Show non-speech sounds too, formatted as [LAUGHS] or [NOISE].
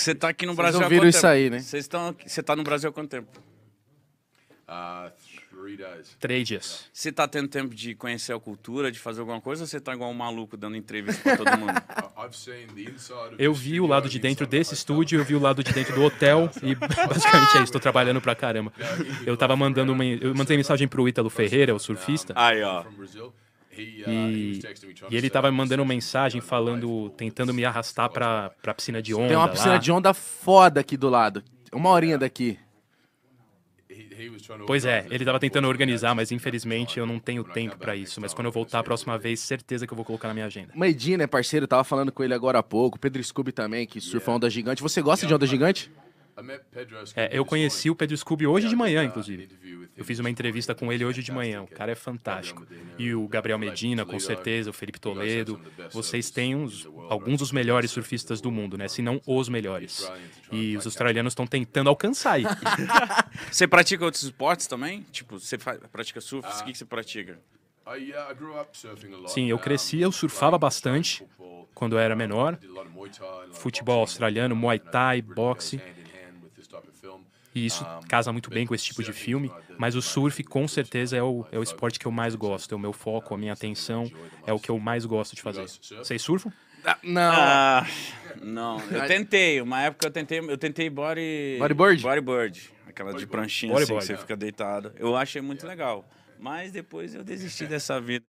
Você tá aqui no Brasil Vocês há quanto isso tempo? aí, né? Você tá no Brasil há quanto tempo? Três dias. Você tá tendo tempo de conhecer a cultura, de fazer alguma coisa, ou você tá igual um maluco dando entrevista pra todo mundo? [LAUGHS] Eu vi o lado de dentro desse estúdio, eu vi o lado de dentro do hotel e [LAUGHS] basicamente é isso, tô trabalhando pra caramba. Eu tava mandando uma. Eu mandei mensagem pro Ítalo Ferreira, o surfista. Aí, ó. Uh, e, e ele estava me mandando mensagem falando, tentando me arrastar para a piscina de onda. Tem uma piscina lá. de onda foda aqui do lado. Uma horinha daqui. Pois é, ele estava tentando organizar, mas infelizmente eu não tenho tempo para isso. Mas quando eu voltar a próxima vez, certeza que eu vou colocar na minha agenda. Medina né, parceiro, tava falando com ele agora há pouco. Pedro Scooby também, que surfa onda gigante. Você gosta de onda gigante? É, eu conheci o Pedro Scooby hoje de manhã, inclusive. Eu fiz uma entrevista com ele hoje de manhã, o cara é fantástico. E o Gabriel Medina, com certeza, o Felipe Toledo. Vocês têm uns, alguns dos melhores surfistas do mundo, né? Se não os melhores. E os australianos estão tentando alcançar aí. [LAUGHS] você pratica outros esportes também? Tipo, você pratica surf? O que, que você pratica? Sim, eu cresci, eu surfava bastante quando eu era menor. Futebol australiano, muay thai, boxe. E isso ah, casa muito bem com esse tipo de é filme, mas o né? surf com certeza é o, é o esporte que eu mais gosto, é o meu foco, a ah, minha tá atenção, é o que eu mais gosto de fazer. Vocês surfam? Ah, não. Ah, não. [LAUGHS] Eu tentei, uma época eu tentei, eu tentei body... bodyboard. Bodyboard. Aquela de pranchinha bodyboard. assim, que você é. fica deitado. Eu achei muito legal. Mas depois eu desisti [LAUGHS] dessa vida.